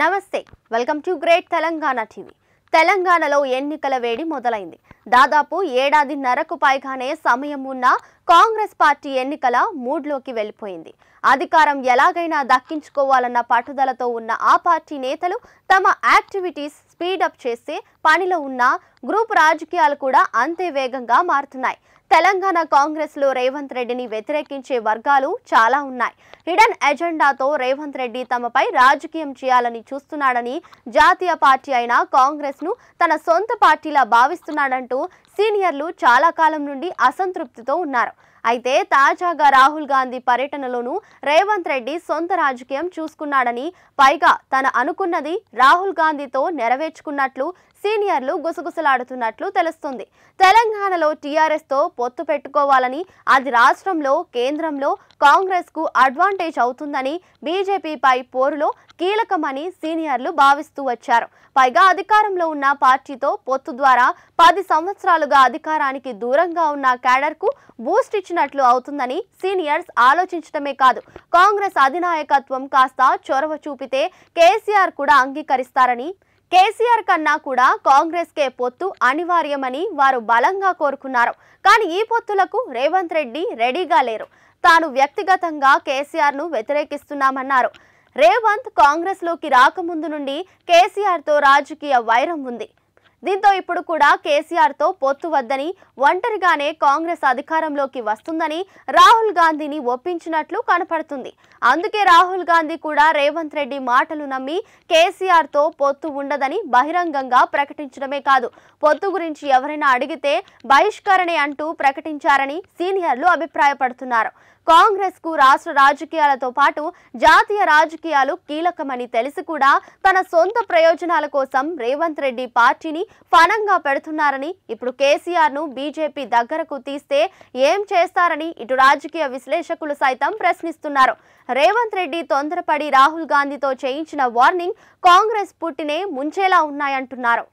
నమస్తే welcome to great Telangana TV తెలంగాణలో ఎన్నికల వేడి మొదలైంది దాదాపు ఏడాది నరకు పైగానే సమయం ఉన్న కాంగ్రెస్ పార్టీ ఎన్నికల మూడ్లోకి వెళ్ళిపోయింది అధికారం ఎలాగైనా దక్కించుకోవాలన్న పట్టుదలతో ఉన్న ఆ పార్టీ నేతలు తమ యాక్టివిటీస్ స్పీడప్ చేస్తే పనిలో ఉన్న గ్రూప్ రాజకీయాలు కూడా అంతే వేగంగా మారుతున్నాయి తెలంగాణ కాంగ్రెస్ లో రేవంత్ రెడ్డిని వ్యతిరేకించే వర్గాలు చాలా ఉన్నాయి హిడెన్ ఎజెండాతో రేవంత్ రెడ్డి తమపై రాజకీయం చేయాలని చూస్తున్నాడని జాతీయ పార్టీ అయిన కాంగ్రెస్ ను తన సొంత పార్టీలా భావిస్తున్నాడంటూ సీనియర్లు చాలా కాలం నుండి అసంతృప్తితో ఉన్నారు అయితే తాజాగా రాహుల్ గాంధీ పర్యటనలోనూ రేవంత్ రెడ్డి సొంత రాజకీయం చూసుకున్నాడని పైగా తన అనుకున్నది రాహుల్ గాంధీతో నెరవేర్చుకున్నట్లు సీనియర్లు గుసగుసలాడుతున్నట్లు తెలుస్తుంది తెలంగాణలో టీఆర్ఎస్తో పొత్తు పెట్టుకోవాలని అది రాష్ట్రంలో కేంద్రంలో కాంగ్రెస్కు అడ్వాంటేజ్ అవుతుందని బీజేపీపై పోరులో కీలకమని సీనియర్లు భావిస్తూ వచ్చారు పైగా అధికారంలో ఉన్న పార్టీతో పొత్తు ద్వారా పది సంవత్సరాలుగా అధికారానికి దూరంగా ఉన్న క్యాడర్కు బూస్ట్ ఇచ్చినట్లు అవుతుందని సీనియర్స్ ఆలోచించడమే కాదు కాంగ్రెస్ అధినాయకత్వం కాస్త చొరవ చూపితే కేసీఆర్ కూడా అంగీకరిస్తారని కేసీఆర్ కన్నా కూడా కాంగ్రెస్కే పొత్తు అనివార్యమని వారు బలంగా కోరుకున్నారు కానీ ఈ పొత్తులకు రేవంత్ రెడ్డి రెడీగా లేరు తాను వ్యక్తిగతంగా కేసీఆర్ను వ్యతిరేకిస్తున్నామన్నారు రేవంత్ కాంగ్రెస్లోకి రాకముందు నుండి కేసీఆర్తో రాజకీయ వైరం ఉంది దీంతో ఇప్పుడు కూడా కేసీఆర్తో పొత్తు వద్దని ఒంటరిగానే కాంగ్రెస్ అధికారంలోకి వస్తుందని రాహుల్ గాంధీని ఒప్పించినట్లు కనపడుతుంది అందుకే రాహుల్ గాంధీ కూడా రేవంత్ రెడ్డి మాటలు నమ్మి కేసీఆర్తో పొత్తు ఉండదని బహిరంగంగా ప్రకటించడమే కాదు పొత్తు గురించి ఎవరైనా అడిగితే బహిష్కరణే అంటూ ప్రకటించారని సీనియర్లు అభిప్రాయపడుతున్నారు కాంగ్రెస్ కు రాష్ట్ర రాజకీయాలతో పాటు జాతీయ రాజకీయాలు కీలకమని తెలిసి కూడా తన సొంత ప్రయోజనాల కోసం రేవంత్ రెడ్డి పార్టీని పణంగా పెడుతున్నారని ఇప్పుడు కేసీఆర్ ను బీజేపీ దగ్గరకు తీస్తే ఏం చేస్తారని ఇటు రాజకీయ విశ్లేషకులు సైతం ప్రశ్నిస్తున్నారు రేవంత్ రెడ్డి తొందరపడి రాహుల్ గాంధీతో చేయించిన వార్నింగ్ కాంగ్రెస్ పుట్టినే ముంచేలా ఉన్నాయంటున్నారు